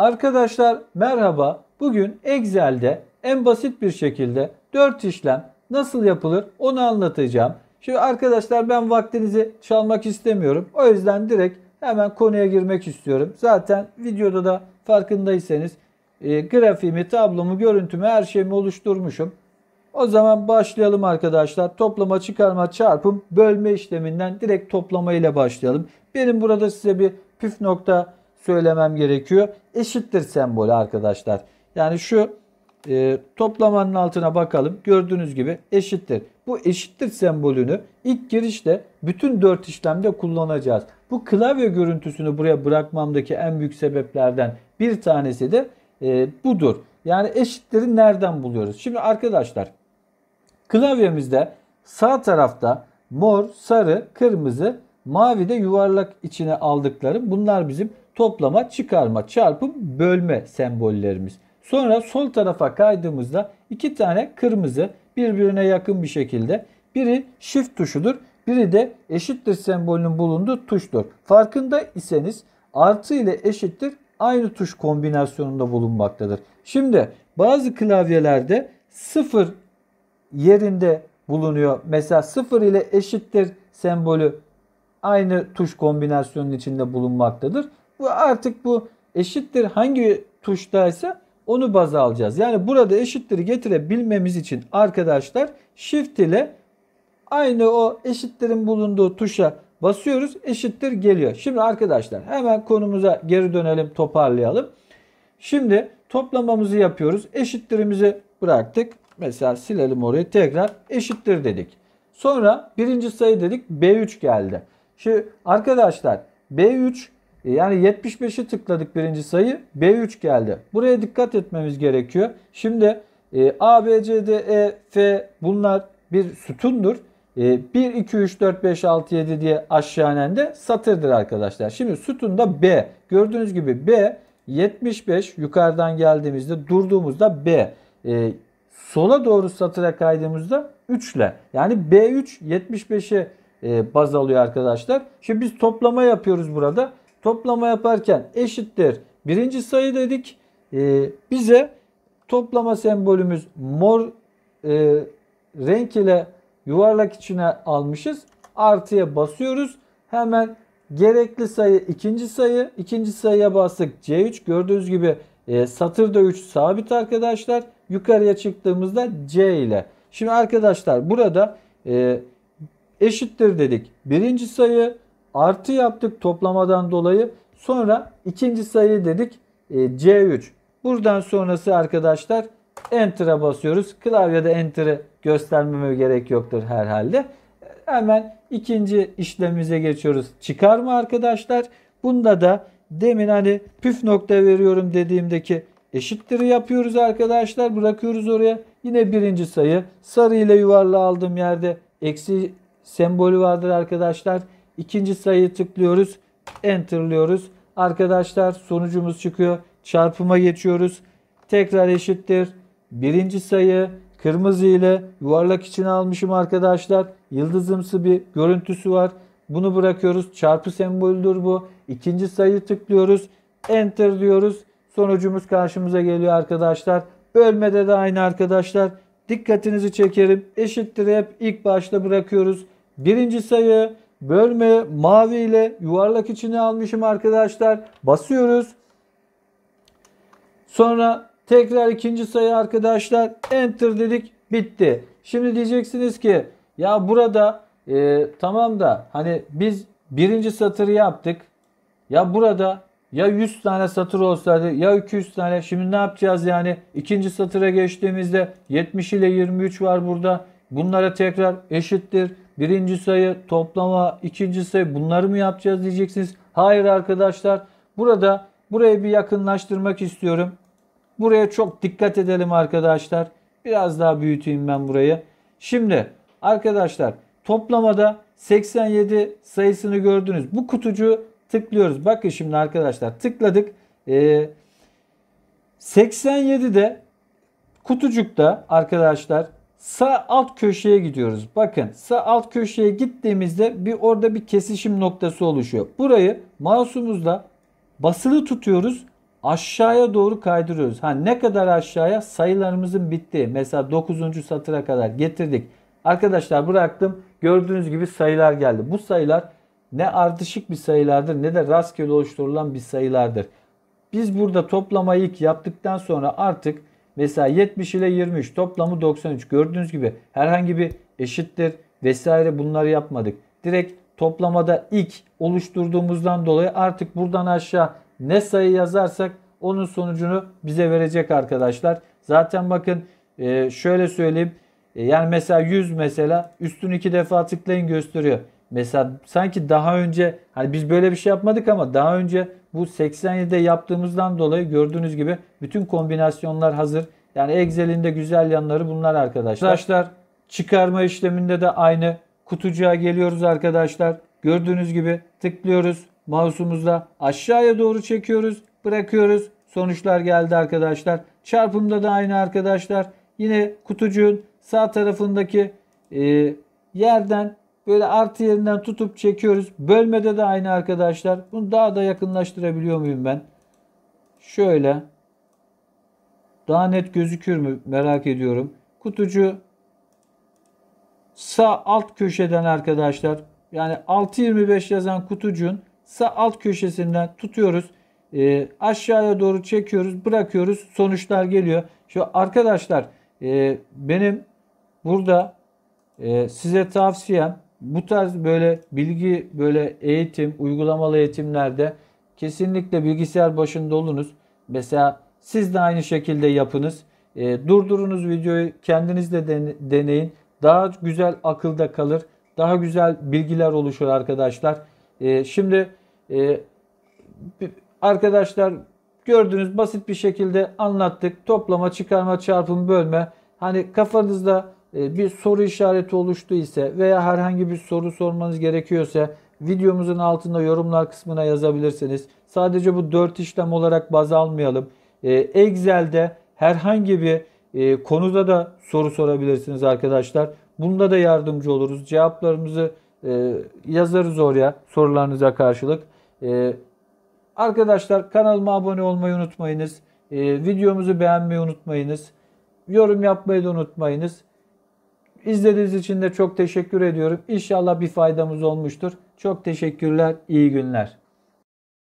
Arkadaşlar merhaba. Bugün Excel'de en basit bir şekilde 4 işlem nasıl yapılır onu anlatacağım. Şimdi arkadaşlar ben vaktinizi çalmak istemiyorum. O yüzden direkt hemen konuya girmek istiyorum. Zaten videoda da farkındaysanız e, grafiğimi, tablomu, görüntümü, her şeyimi oluşturmuşum. O zaman başlayalım arkadaşlar. Toplama, çıkarma, çarpım, bölme işleminden direkt toplamayla başlayalım. Benim burada size bir püf nokta söylemem gerekiyor. Eşittir sembolü arkadaşlar. Yani şu e, toplamanın altına bakalım. Gördüğünüz gibi eşittir. Bu eşittir sembolünü ilk girişte bütün dört işlemde kullanacağız. Bu klavye görüntüsünü buraya bırakmamdaki en büyük sebeplerden bir tanesi de e, budur. Yani eşitleri nereden buluyoruz? Şimdi arkadaşlar klavyemizde sağ tarafta mor, sarı, kırmızı Mavi de yuvarlak içine aldıklarım. Bunlar bizim toplama, çıkarma, çarpım, bölme sembollerimiz. Sonra sol tarafa kaydığımızda iki tane kırmızı birbirine yakın bir şekilde. Biri shift tuşudur. Biri de eşittir sembolünün bulunduğu tuştur. Farkında iseniz artı ile eşittir aynı tuş kombinasyonunda bulunmaktadır. Şimdi bazı klavyelerde sıfır yerinde bulunuyor. Mesela sıfır ile eşittir sembolü aynı tuş kombinasyonun içinde bulunmaktadır. Bu artık bu eşittir hangi tuştaysa onu baza alacağız. Yani burada eşittir'i getirebilmemiz için arkadaşlar shift ile aynı o eşittir'in bulunduğu tuşa basıyoruz. Eşittir geliyor. Şimdi arkadaşlar hemen konumuza geri dönelim toparlayalım. Şimdi toplamamızı yapıyoruz. Eşittir'imizi bıraktık. Mesela silelim orayı tekrar eşittir dedik. Sonra birinci sayı dedik B3 geldi. Şimdi arkadaşlar B3 e, yani 75'i tıkladık birinci sayı B3 geldi. Buraya dikkat etmemiz gerekiyor. Şimdi e, A, B, C, D, E, F bunlar bir sütundur. E, 1, 2, 3, 4, 5, 6, 7 diye aşağınen de satırdır arkadaşlar. Şimdi sütunda B. Gördüğünüz gibi B 75 yukarıdan geldiğimizde durduğumuzda B. E, sola doğru satıra kaydığımızda 3 ile. Yani B3 75'e e, baz alıyor arkadaşlar. Şimdi biz toplama yapıyoruz burada. Toplama yaparken eşittir. Birinci sayı dedik. E, bize toplama sembolümüz mor e, renk ile yuvarlak içine almışız. Artıya basıyoruz. Hemen gerekli sayı ikinci sayı. ikinci sayıya bastık. C3 gördüğünüz gibi e, satırda 3 sabit arkadaşlar. Yukarıya çıktığımızda C ile. Şimdi arkadaşlar burada e, eşittir dedik. Birinci sayı artı yaptık toplamadan dolayı. Sonra ikinci sayı dedik e, C3. Buradan sonrası arkadaşlar Enter'a basıyoruz. Klavyede Enter'ı göstermeme gerek yoktur herhalde. Hemen ikinci işlemimize geçiyoruz. Çıkarma arkadaşlar. Bunda da demin hani püf nokta veriyorum dediğimdeki eşittir'i yapıyoruz arkadaşlar. Bırakıyoruz oraya. Yine birinci sayı sarı ile yuvarla aldığım yerde eksi sembolü vardır arkadaşlar. İkinci sırayı tıklıyoruz. Enter'lıyoruz. Arkadaşlar sonucumuz çıkıyor. Çarpıma geçiyoruz. Tekrar eşittir. Birinci sayı kırmızı ile yuvarlak için almışım arkadaşlar. Yıldızımsı bir görüntüsü var. Bunu bırakıyoruz. Çarpı sembolüdür bu. İkinci sayı tıklıyoruz. Enter diyoruz. Sonucumuz karşımıza geliyor arkadaşlar. Bölmede de aynı arkadaşlar. Dikkatinizi çekerim. Eşittir hep ilk başta bırakıyoruz birinci sayı bölme mavi ile yuvarlak içine almışım arkadaşlar. Basıyoruz. Sonra tekrar ikinci sayı arkadaşlar enter dedik bitti. Şimdi diyeceksiniz ki ya burada e, tamam da hani biz birinci satırı yaptık. Ya burada ya 100 tane satır olsaydı ya 200 tane. Şimdi ne yapacağız yani? ikinci satıra geçtiğimizde 70 ile 23 var burada. Bunlara tekrar eşittir birinci sayı, toplama, ikinci sayı bunları mı yapacağız diyeceksiniz. Hayır arkadaşlar. Burada burayı bir yakınlaştırmak istiyorum. Buraya çok dikkat edelim arkadaşlar. Biraz daha büyüteyim ben burayı. Şimdi arkadaşlar toplamada 87 sayısını gördünüz. Bu kutucuğu tıklıyoruz. Bakın şimdi arkadaşlar tıkladık. Ee, 87'de kutucukta arkadaşlar sağ alt köşeye gidiyoruz. Bakın sağ alt köşeye gittiğimizde bir orada bir kesişim noktası oluşuyor. Burayı mouse'umuzla basılı tutuyoruz. Aşağıya doğru kaydırıyoruz. Ha ne kadar aşağıya? Sayılarımızın bittiği. Mesela 9. satıra kadar getirdik. Arkadaşlar bıraktım. Gördüğünüz gibi sayılar geldi. Bu sayılar ne ardışık bir sayılardır ne de rastgele oluşturulan bir sayılardır. Biz burada toplamayı yaptıktan sonra artık Mesela 70 ile 23 toplamı 93. Gördüğünüz gibi herhangi bir eşittir vesaire bunları yapmadık. Direkt toplamada ilk oluşturduğumuzdan dolayı artık buradan aşağı ne sayı yazarsak onun sonucunu bize verecek arkadaşlar. Zaten bakın e, şöyle söyleyeyim. E, yani mesela 100 mesela üstünü iki defa tıklayın gösteriyor. Mesela sanki daha önce hani biz böyle bir şey yapmadık ama daha önce bu 87'de yaptığımızdan dolayı gördüğünüz gibi bütün kombinasyonlar hazır. Yani Excel'in de güzel yanları bunlar arkadaşlar. Arkadaşlar çıkarma işleminde de aynı kutucuğa geliyoruz arkadaşlar. Gördüğünüz gibi tıklıyoruz mouse'umuzla aşağıya doğru çekiyoruz, bırakıyoruz. Sonuçlar geldi arkadaşlar. Çarpımda da aynı arkadaşlar. Yine kutucuğun sağ tarafındaki e, yerden Böyle artı yerinden tutup çekiyoruz. Bölmede de aynı arkadaşlar. Bunu daha da yakınlaştırabiliyor muyum ben? Şöyle. Daha net gözükür mü merak ediyorum. Kutucu sağ alt köşeden arkadaşlar. Yani 6.25 yazan kutucuğun sağ alt köşesinden tutuyoruz. E, aşağıya doğru çekiyoruz. Bırakıyoruz. Sonuçlar geliyor. Şu arkadaşlar e, benim burada e, size tavsiyem bu tarz böyle bilgi, böyle eğitim, uygulamalı eğitimlerde kesinlikle bilgisayar başında olunuz. Mesela siz de aynı şekilde yapınız. E, durdurunuz videoyu, kendiniz de deneyin. Daha güzel akılda kalır, daha güzel bilgiler oluşur arkadaşlar. E, şimdi e, arkadaşlar gördünüz basit bir şekilde anlattık. Toplama, çıkarma, çarpım, bölme. Hani kafanızda ee, bir soru işareti oluştu ise veya herhangi bir soru sormanız gerekiyorsa videomuzun altında yorumlar kısmına yazabilirsiniz. Sadece bu 4 işlem olarak baz almayalım. Ee, Excel'de herhangi bir e, konuda da soru sorabilirsiniz arkadaşlar. Bunda da yardımcı oluruz. Cevaplarımızı e, yazarız oraya sorularınıza karşılık. E, arkadaşlar kanalıma abone olmayı unutmayınız. Videomuzu beğenmeyi unutmayınız. Yorum yapmayı da unutmayınız. İzlediğiniz için de çok teşekkür ediyorum. İnşallah bir faydamız olmuştur. Çok teşekkürler. İyi günler.